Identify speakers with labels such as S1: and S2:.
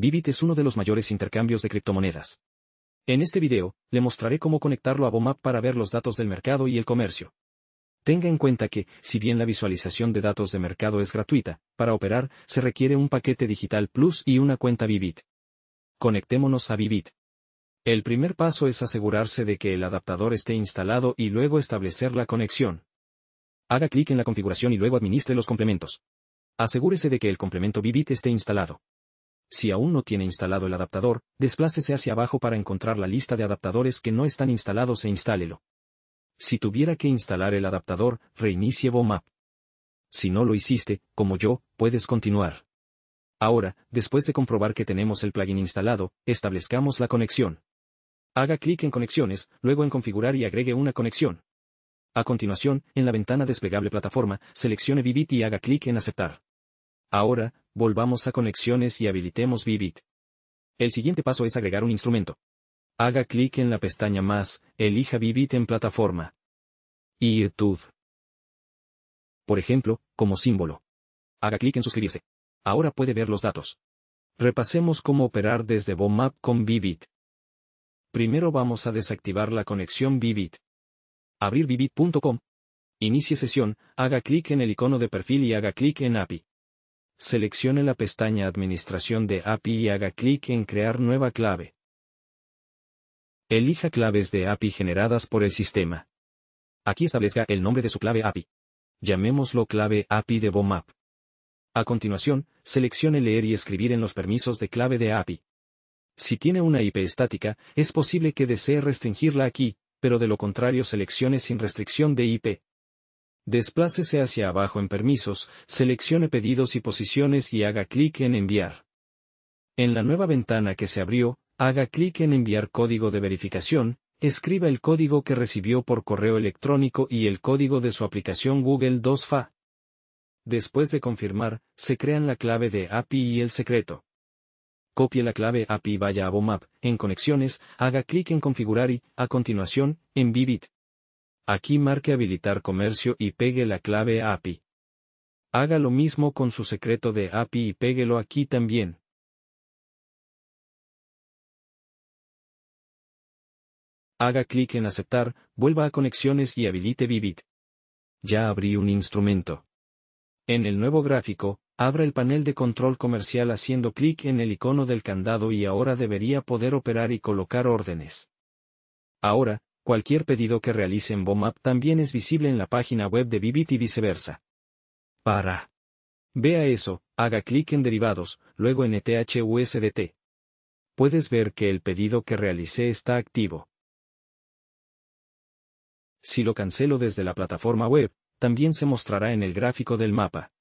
S1: Bybit es uno de los mayores intercambios de criptomonedas. En este video, le mostraré cómo
S2: conectarlo a Bomap para ver los datos del mercado y el comercio. Tenga en cuenta que, si bien la visualización de datos de mercado es gratuita, para operar, se requiere un paquete digital plus y una cuenta vivid Conectémonos a vivid El primer paso es asegurarse de que el adaptador esté instalado y luego establecer la conexión. Haga clic en la configuración y luego administre los complementos. Asegúrese de que el complemento Bybit esté instalado. Si aún no tiene instalado el adaptador, desplácese hacia abajo para encontrar la lista de adaptadores que no están instalados e instálelo. Si tuviera que instalar el adaptador, reinicie BOMAP. Si no lo hiciste, como yo, puedes continuar. Ahora, después de comprobar que tenemos el plugin instalado, establezcamos la conexión. Haga clic en Conexiones, luego en Configurar y agregue una conexión. A continuación, en la ventana desplegable plataforma, seleccione Vivit y haga clic en Aceptar. Ahora, Volvamos a Conexiones y habilitemos Vivid. El siguiente paso es agregar un instrumento. Haga clic en la pestaña Más, elija Vivid en Plataforma. Y YouTube. Por ejemplo, como símbolo. Haga clic en Suscribirse. Ahora puede ver los datos. Repasemos cómo operar desde BOMAP con Vivid. Primero vamos a desactivar la conexión Vivid. Abrir vivid.com. Inicie sesión, haga clic en el icono de perfil y haga clic en API seleccione la pestaña Administración de API y haga clic en Crear nueva clave. Elija claves de API generadas por el sistema. Aquí establezca el nombre de su clave API. Llamémoslo clave API de BOMAP. A continuación, seleccione leer y escribir en los permisos de clave de API. Si tiene una IP estática, es posible que desee restringirla aquí, pero de lo contrario seleccione sin restricción de IP desplácese hacia abajo en permisos, seleccione pedidos y posiciones y haga clic en enviar. En la nueva ventana que se abrió, haga clic en enviar código de verificación, escriba el código que recibió por correo electrónico y el código de su aplicación Google 2FA. Después de confirmar, se crean la clave de API y el secreto. Copie la clave API vaya a Bomap, en Conexiones, haga clic en Configurar y, a continuación, en Vivid. Aquí marque habilitar comercio y pegue la clave API.
S1: Haga lo mismo con su secreto de API y péguelo aquí también. Haga clic en aceptar, vuelva a conexiones y habilite Vivid. Ya abrí un instrumento.
S2: En el nuevo gráfico, abra el panel de control comercial haciendo clic en el icono del candado y ahora debería poder operar y colocar órdenes. Ahora, Cualquier pedido que realice en BOMAP también es visible en la página web de Vivit y viceversa. Para. Vea eso, haga clic en Derivados, luego en ETH USDT. Puedes ver que el pedido que realicé está activo.
S1: Si lo cancelo desde la plataforma web, también se mostrará en el gráfico del mapa.